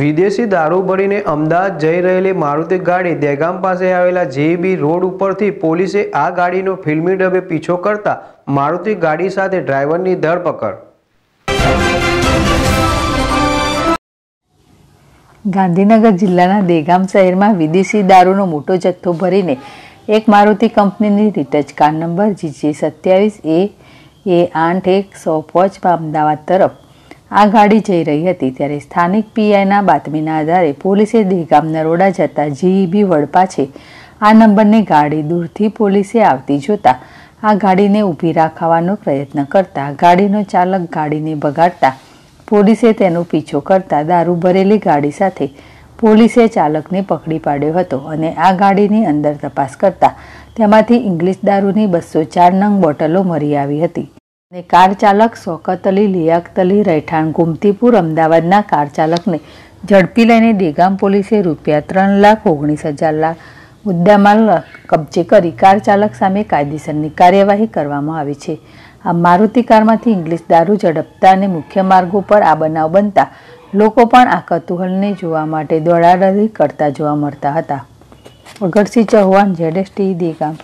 વિદેશી દારૂ ભરીને અમદાવાદ જઈ રહેલી મારુતિ ગાડી દહેગામ પાસે આવેલા જેબી રોડ ઉપરથી પોલીસે આ ગાડીનો ફિલ્મી ડબે પીછો કરતા મારુતિ ગાડી સાથે ડ્રાઈવરની ધરપકડ ગાંધીનગર જિલ્લાના દેગામ શહેરમાં વિદેશી દારૂનો મોટો જથ્થો ભરીને એક મારુતિ કંપનીની રીટચ કાર નંબર જીજે સત્યાવીસ એ એ આઠ એક સો પાંચમાં અમદાવાદ તરફ આ ગાડી જઈ રહી હતી ત્યારે સ્થાનિક પીઆઈના બાતમીના આધારે પોલીસે દહેગામ નરોડા જતા જીઈબી વડ પાછે આ નંબરની ગાડી દૂરથી પોલીસે આવતી જોતા આ ગાડીને ઊભી રાખવાનો પ્રયત્ન કરતા ગાડીનો ચાલક ગાડીને બગાડતા પોલીસે તેનો પીછો કરતા દારૂ ભરેલી ગાડી સાથે પોલીસે ચાલકને પકડી પાડ્યો હતો અને આ ગાડીની અંદર તપાસ કરતા તેમાંથી ઇંગ્લિશ દારૂની બસો ચાર નંગ બોટલો મળી આવી હતી ને કાર ચાલક શોકત અલી લિયાકત અલી રહેઠાણ ગુમતીપુર અમદાવાદના કાર ચાલકને ઝડપી લઈને દેગામ પોલીસે રૂપિયા ત્રણ લાખ ઓગણીસ હજાર લાખ મુદ્દામાલ કબજે કરી કાર ચાલક સામે કાયદેસરની કાર્યવાહી કરવામાં આવી છે આ મારુતિ કારમાંથી ઇંગ્લિશ દારૂ ઝડપતા અને મુખ્ય માર્ગો પર આ બનાવ બનતા લોકો પણ આ કતુહલને જોવા માટે દોડાદોડી કરતા જોવા મળતા હતા ભગતસિંહ ચૌહાણ જેડેસટી દેગામ